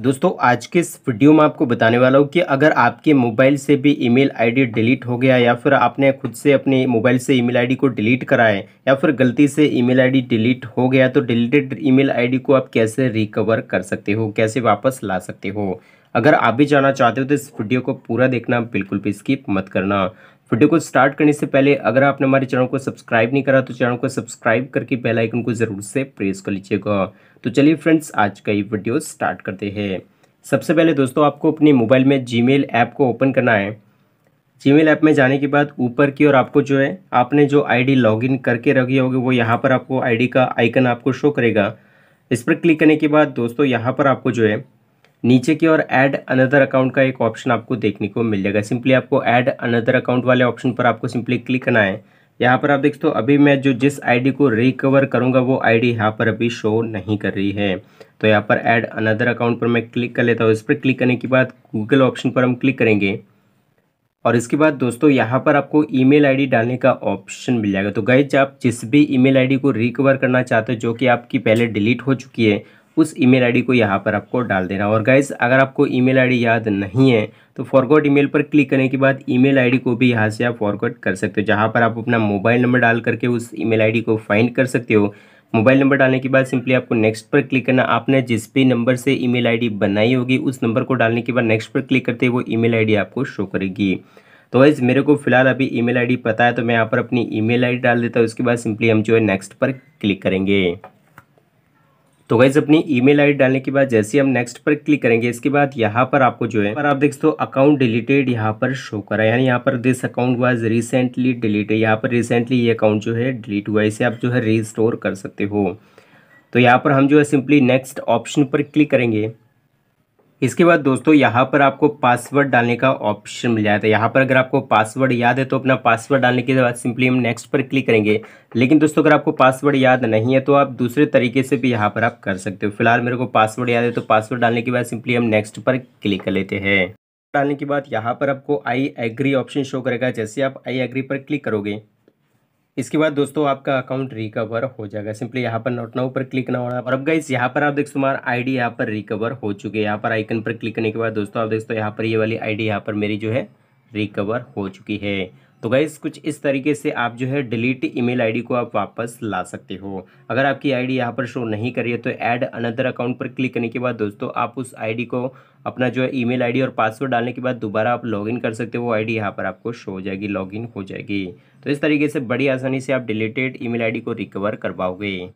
दोस्तों आज के इस वीडियो में आपको बताने वाला हूँ कि अगर आपके मोबाइल से भी ईमेल आईडी डिलीट हो गया या फिर आपने खुद से अपने मोबाइल से ईमेल आईडी को डिलीट कराए या फिर गलती से ईमेल आईडी डिलीट हो गया तो डिलीटेड ईमेल आईडी को आप कैसे रिकवर कर सकते हो कैसे वापस ला सकते हो अगर आप भी जाना चाहते हो तो इस वीडियो को पूरा देखना बिल्कुल भी स्किप मत करना वीडियो को स्टार्ट करने से पहले अगर आपने हमारे चैनल को सब्सक्राइब नहीं करा तो चैनल को सब्सक्राइब करके बेल आइकन को ज़रूर से प्रेस कर लीजिएगा तो चलिए फ्रेंड्स आज का ये वीडियो स्टार्ट करते हैं सबसे पहले दोस्तों आपको अपने मोबाइल में जीमेल ऐप को ओपन करना है जीमेल ऐप में जाने के बाद ऊपर की ओर आपको जो है आपने जो लॉग इन करके रखी होगी वो यहाँ पर आपको डी का आइकन आपको शो करेगा इस पर क्लिक करने के बाद दोस्तों यहाँ पर आपको जो है नीचे की ओर ऐड अनदर अकाउंट का एक ऑप्शन आपको देखने को मिल जाएगा सिंपली आपको ऐड अनदर अकाउंट वाले ऑप्शन पर आपको सिंपली क्लिक करना है यहाँ पर आप देख सकते हो अभी मैं जो जिस आईडी को रिकवर करूँगा वो आईडी डी यहाँ पर अभी शो नहीं कर रही है तो यहाँ पर ऐड अनदर अकाउंट पर मैं क्लिक कर लेता हूँ इस पर क्लिक करने के बाद गूगल ऑप्शन पर हम क्लिक करेंगे और इसके बाद दोस्तों यहाँ पर आपको ईमेल आईडी डालने का ऑप्शन मिल जाएगा तो गैज आप जिस भी ईमेल आईडी को रिकवर करना चाहते हो जो कि आपकी पहले डिलीट हो चुकी है उस ईमेल आईडी को यहाँ पर आपको डाल देना और गाइज अगर आपको ईमेल आईडी याद नहीं है तो फॉरगॉट ईमेल पर क्लिक करने के बाद ईमेल आईडी को भी यहाँ से आप फॉरगॉट कर सकते हो जहाँ पर आप अपना मोबाइल नंबर डाल करके उस ईमेल आईडी को फाइंड कर सकते हो मोबाइल नंबर डालने के बाद सिंपली आपको नेक्स्ट पर क्लिक करना आपने जिस भी नंबर से ईमेल आईडी बनाई होगी उस नंबर को डालने के बाद नेक्स्ट पर क्लिक करते वो ई मेल आपको शो करेगी तो वाइज मेरे को फिलहाल अभी ई मेल पता है तो मैं यहाँ पर अपनी ई मेल डाल देता हूँ उसके बाद सिंपली हम जो है नेक्स्ट पर क्लिक करेंगे तो गाइज अपनी ईमेल आईडी डालने के बाद जैसे हम नेक्स्ट पर क्लिक करेंगे इसके बाद यहाँ पर आपको जो है पर आप देख सकते हो अकाउंट डिलीटेड यहाँ पर शो करा है यानी यहाँ पर this account was recently deleted यहाँ पर रिसेंटली ये अकाउंट जो है डिलीट हुआ इसे आप जो है रिस्टोर कर सकते हो तो यहाँ पर हम जो है सिंपली नेक्स्ट ऑप्शन पर क्लिक करेंगे इसके बाद दोस्तों यहाँ पर आपको पासवर्ड डालने का ऑप्शन मिल जाता है यहाँ पर अगर आपको पासवर्ड याद है तो अपना पासवर्ड डालने के बाद सिंपली हम नेक्स्ट पर क्लिक करेंगे लेकिन दोस्तों अगर आपको पासवर्ड याद नहीं है तो आप दूसरे तरीके से भी यहाँ पर आप कर सकते हो फिलहाल मेरे को पासवर्ड याद है तो पासवर्ड डालने के बाद सिंपली हम नेक्स्ट पर क्लिक कर लेते हैं डालने के बाद यहाँ पर आपको आई एग्री ऑप्शन शो करेगा जैसे आप आई एग्री पर क्लिक करोगे इसके बाद दोस्तों आपका अकाउंट रिकवर हो जाएगा सिंपली यहाँ पर नोट नाउ पर क्लिक ना होना और अब गाइस यहाँ पर आप देख तुम्हारा आईडी यहाँ पर रिकवर हो चुके हैं यहाँ पर आइकन पर क्लिक करने के बाद दोस्तों आप देख हो यहाँ पर ये वाली आईडी यहाँ पर मेरी जो है रिकवर हो चुकी है तो गाइज़ कुछ इस तरीके से आप जो है डिलीट ईमेल आईडी को आप वापस ला सकते हो अगर आपकी आईडी यहाँ पर शो नहीं कर रही है तो ऐड अनदर अकाउंट पर क्लिक करने के बाद दोस्तों आप उस आईडी को अपना जो है ईमेल आईडी और पासवर्ड डालने के बाद दोबारा आप लॉगिन कर सकते हो वो आईडी यहाँ पर आपको शो हो जाएगी लॉगिन हो जाएगी तो इस तरीके से बड़ी आसानी से आप डिलीटेड ईमेल आईडी को रिकवर करवाओगे